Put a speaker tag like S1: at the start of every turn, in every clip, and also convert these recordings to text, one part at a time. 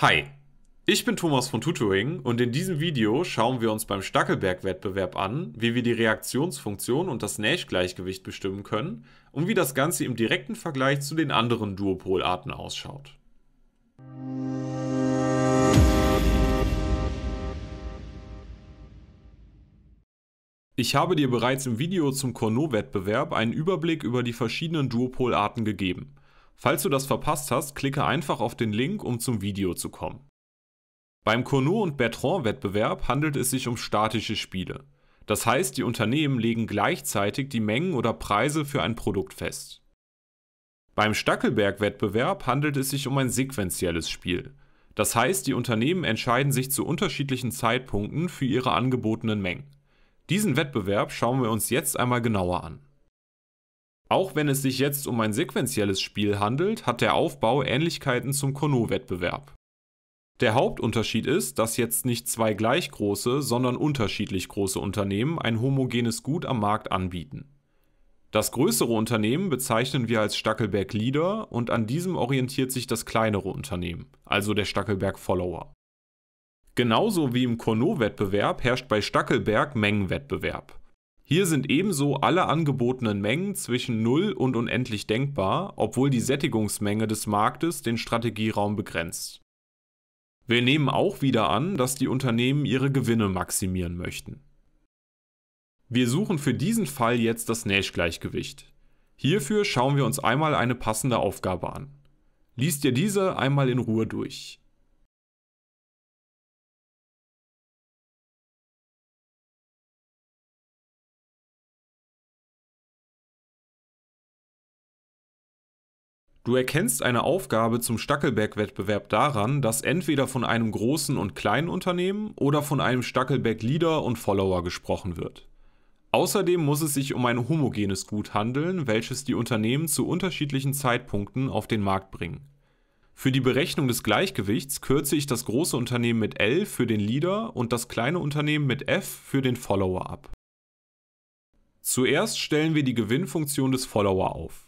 S1: Hi, ich bin Thomas von Tutoring und in diesem Video schauen wir uns beim Stackelberg-Wettbewerb an, wie wir die Reaktionsfunktion und das Nash-Gleichgewicht bestimmen können und wie das Ganze im direkten Vergleich zu den anderen Duopolarten ausschaut. Ich habe dir bereits im Video zum Cournot-Wettbewerb einen Überblick über die verschiedenen Duopolarten gegeben. Falls du das verpasst hast, klicke einfach auf den Link, um zum Video zu kommen. Beim Cournot und Bertrand Wettbewerb handelt es sich um statische Spiele. Das heißt, die Unternehmen legen gleichzeitig die Mengen oder Preise für ein Produkt fest. Beim Stackelberg Wettbewerb handelt es sich um ein sequenzielles Spiel. Das heißt, die Unternehmen entscheiden sich zu unterschiedlichen Zeitpunkten für ihre angebotenen Mengen. Diesen Wettbewerb schauen wir uns jetzt einmal genauer an. Auch wenn es sich jetzt um ein sequenzielles Spiel handelt, hat der Aufbau Ähnlichkeiten zum Kono-Wettbewerb. Der Hauptunterschied ist, dass jetzt nicht zwei gleich große, sondern unterschiedlich große Unternehmen ein homogenes Gut am Markt anbieten. Das größere Unternehmen bezeichnen wir als Stackelberg Leader und an diesem orientiert sich das kleinere Unternehmen, also der Stackelberg Follower. Genauso wie im Kono-Wettbewerb herrscht bei Stackelberg Mengenwettbewerb. Hier sind ebenso alle angebotenen Mengen zwischen null und unendlich denkbar, obwohl die Sättigungsmenge des Marktes den Strategieraum begrenzt. Wir nehmen auch wieder an, dass die Unternehmen ihre Gewinne maximieren möchten. Wir suchen für diesen Fall jetzt das Nash-Gleichgewicht. Hierfür schauen wir uns einmal eine passende Aufgabe an. Lies dir diese einmal in Ruhe durch. Du erkennst eine Aufgabe zum Stackelberg-Wettbewerb daran, dass entweder von einem großen und kleinen Unternehmen oder von einem Stackelberg-Leader und Follower gesprochen wird. Außerdem muss es sich um ein homogenes Gut handeln, welches die Unternehmen zu unterschiedlichen Zeitpunkten auf den Markt bringen. Für die Berechnung des Gleichgewichts kürze ich das große Unternehmen mit L für den Leader und das kleine Unternehmen mit F für den Follower ab. Zuerst stellen wir die Gewinnfunktion des Follower auf.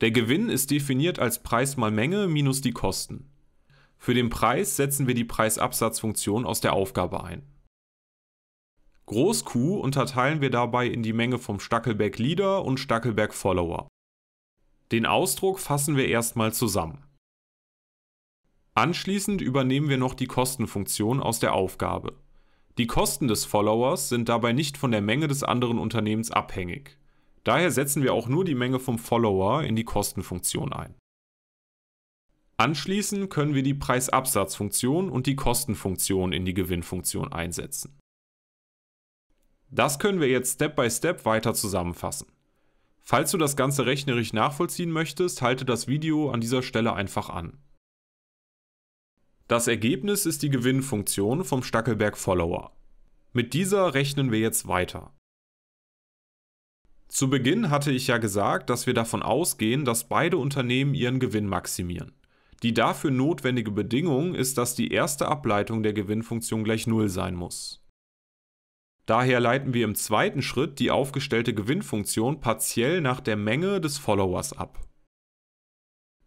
S1: Der Gewinn ist definiert als Preis mal Menge minus die Kosten. Für den Preis setzen wir die Preisabsatzfunktion aus der Aufgabe ein. Groß Q unterteilen wir dabei in die Menge vom Stackelberg Leader und Stackelberg Follower. Den Ausdruck fassen wir erstmal zusammen. Anschließend übernehmen wir noch die Kostenfunktion aus der Aufgabe. Die Kosten des Followers sind dabei nicht von der Menge des anderen Unternehmens abhängig. Daher setzen wir auch nur die Menge vom Follower in die Kostenfunktion ein. Anschließend können wir die Preisabsatzfunktion und die Kostenfunktion in die Gewinnfunktion einsetzen. Das können wir jetzt Step by Step weiter zusammenfassen. Falls du das Ganze rechnerisch nachvollziehen möchtest, halte das Video an dieser Stelle einfach an. Das Ergebnis ist die Gewinnfunktion vom Stackelberg Follower. Mit dieser rechnen wir jetzt weiter. Zu Beginn hatte ich ja gesagt, dass wir davon ausgehen, dass beide Unternehmen ihren Gewinn maximieren. Die dafür notwendige Bedingung ist, dass die erste Ableitung der Gewinnfunktion gleich 0 sein muss. Daher leiten wir im zweiten Schritt die aufgestellte Gewinnfunktion partiell nach der Menge des Followers ab.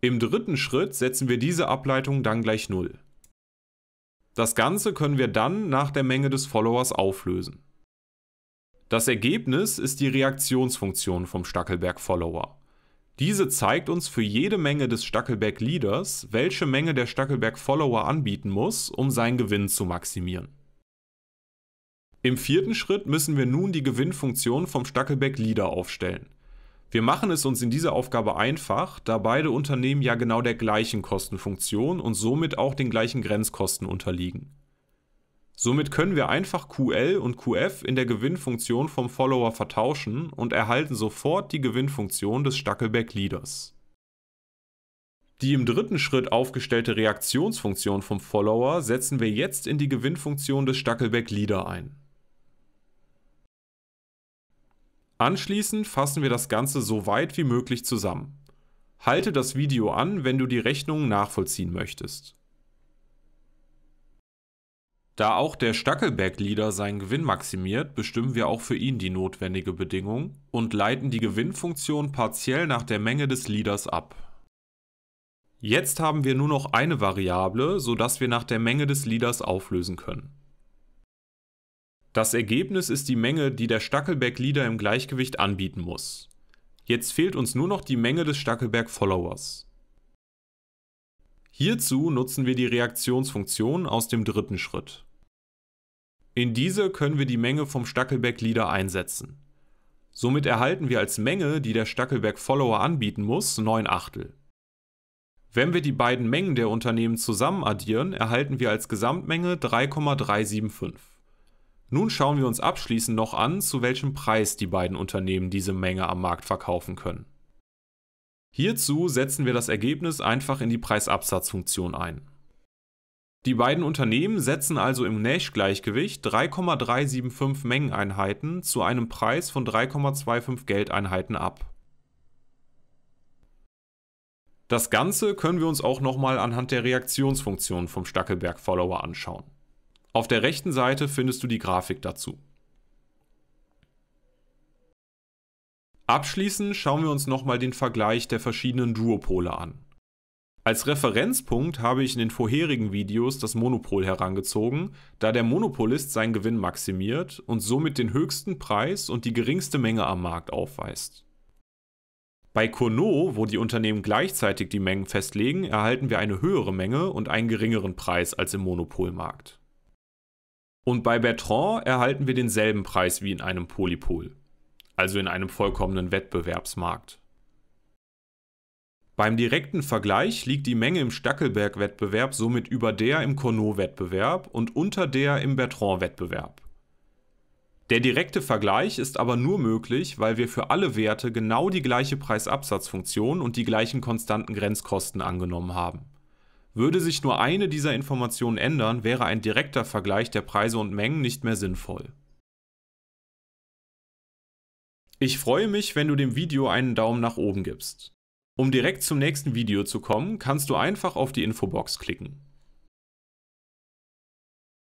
S1: Im dritten Schritt setzen wir diese Ableitung dann gleich 0. Das Ganze können wir dann nach der Menge des Followers auflösen. Das Ergebnis ist die Reaktionsfunktion vom Stackelberg-Follower. Diese zeigt uns für jede Menge des Stackelberg-Leaders, welche Menge der Stackelberg-Follower anbieten muss, um seinen Gewinn zu maximieren. Im vierten Schritt müssen wir nun die Gewinnfunktion vom Stackelberg-Leader aufstellen. Wir machen es uns in dieser Aufgabe einfach, da beide Unternehmen ja genau der gleichen Kostenfunktion und somit auch den gleichen Grenzkosten unterliegen. Somit können wir einfach QL und QF in der Gewinnfunktion vom Follower vertauschen und erhalten sofort die Gewinnfunktion des Stackelback-Leaders. Die im dritten Schritt aufgestellte Reaktionsfunktion vom Follower setzen wir jetzt in die Gewinnfunktion des Stackelback-Leader ein. Anschließend fassen wir das Ganze so weit wie möglich zusammen. Halte das Video an, wenn du die Rechnungen nachvollziehen möchtest. Da auch der Stackelberg-Leader seinen Gewinn maximiert, bestimmen wir auch für ihn die notwendige Bedingung und leiten die Gewinnfunktion partiell nach der Menge des Leaders ab. Jetzt haben wir nur noch eine Variable, sodass wir nach der Menge des Leaders auflösen können. Das Ergebnis ist die Menge, die der Stackelberg-Leader im Gleichgewicht anbieten muss. Jetzt fehlt uns nur noch die Menge des Stackelberg-Followers. Hierzu nutzen wir die Reaktionsfunktion aus dem dritten Schritt. In diese können wir die Menge vom Stackelberg-Leader einsetzen. Somit erhalten wir als Menge, die der Stackelberg-Follower anbieten muss, 9 Achtel. Wenn wir die beiden Mengen der Unternehmen zusammen addieren, erhalten wir als Gesamtmenge 3,375. Nun schauen wir uns abschließend noch an, zu welchem Preis die beiden Unternehmen diese Menge am Markt verkaufen können. Hierzu setzen wir das Ergebnis einfach in die Preisabsatzfunktion ein. Die beiden Unternehmen setzen also im Nash-Gleichgewicht 3,375 Mengeneinheiten zu einem Preis von 3,25 Geldeinheiten ab. Das Ganze können wir uns auch nochmal anhand der Reaktionsfunktion vom Stackelberg-Follower anschauen. Auf der rechten Seite findest du die Grafik dazu. Abschließend schauen wir uns nochmal den Vergleich der verschiedenen Duopole an. Als Referenzpunkt habe ich in den vorherigen Videos das Monopol herangezogen, da der Monopolist seinen Gewinn maximiert und somit den höchsten Preis und die geringste Menge am Markt aufweist. Bei Cournot, wo die Unternehmen gleichzeitig die Mengen festlegen, erhalten wir eine höhere Menge und einen geringeren Preis als im Monopolmarkt. Und bei Bertrand erhalten wir denselben Preis wie in einem Polypol also in einem vollkommenen Wettbewerbsmarkt. Beim direkten Vergleich liegt die Menge im Stackelberg-Wettbewerb somit über der im Cournot-Wettbewerb und unter der im Bertrand-Wettbewerb. Der direkte Vergleich ist aber nur möglich, weil wir für alle Werte genau die gleiche Preisabsatzfunktion und die gleichen konstanten Grenzkosten angenommen haben. Würde sich nur eine dieser Informationen ändern, wäre ein direkter Vergleich der Preise und Mengen nicht mehr sinnvoll. Ich freue mich, wenn du dem Video einen Daumen nach oben gibst. Um direkt zum nächsten Video zu kommen, kannst du einfach auf die Infobox klicken.